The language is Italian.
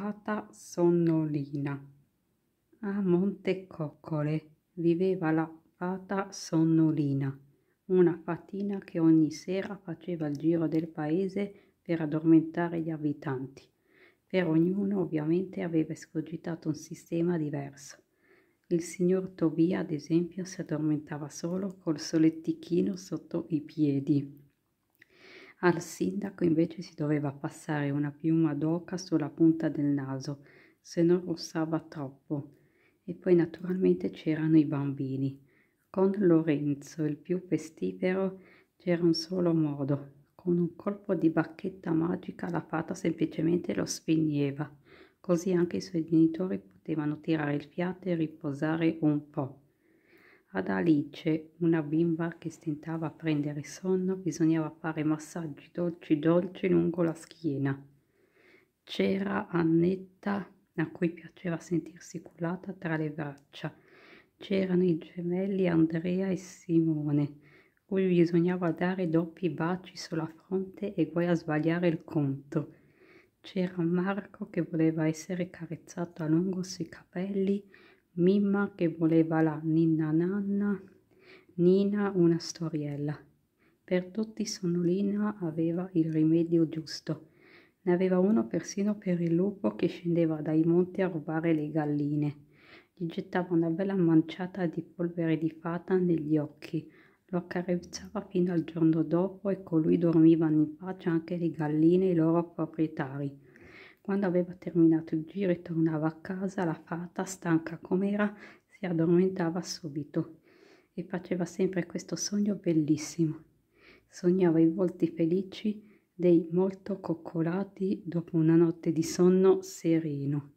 fata sonnolina. A Montecoccole viveva la fata sonnolina, una fatina che ogni sera faceva il giro del paese per addormentare gli abitanti. Per ognuno ovviamente aveva escogitato un sistema diverso. Il signor Tobia, ad esempio, si addormentava solo col solettichino sotto i piedi al sindaco invece si doveva passare una piuma d'oca sulla punta del naso, se non rossava troppo. E poi naturalmente c'erano i bambini. Con Lorenzo, il più pestifero, c'era un solo modo. Con un colpo di bacchetta magica la fata semplicemente lo spingeva, così anche i suoi genitori potevano tirare il fiato e riposare un po'. Ad Alice, una bimba che stentava a prendere sonno, bisognava fare massaggi dolci dolci lungo la schiena. C'era Annetta, a cui piaceva sentirsi culata tra le braccia. C'erano i gemelli Andrea e Simone, cui bisognava dare doppi baci sulla fronte e guai a sbagliare il conto. C'era Marco che voleva essere carezzato a lungo sui capelli Mimma che voleva la ninna nanna, Nina una storiella. Per tutti Sonnolina aveva il rimedio giusto. Ne aveva uno persino per il lupo che scendeva dai monti a rubare le galline. Gli gettava una bella manciata di polvere di fata negli occhi, lo accarezzava fino al giorno dopo e colui dormivano in pace anche le galline e i loro proprietari. Quando aveva terminato il giro e tornava a casa, la fata, stanca com'era, si addormentava subito e faceva sempre questo sogno bellissimo. Sognava i volti felici dei molto coccolati dopo una notte di sonno sereno.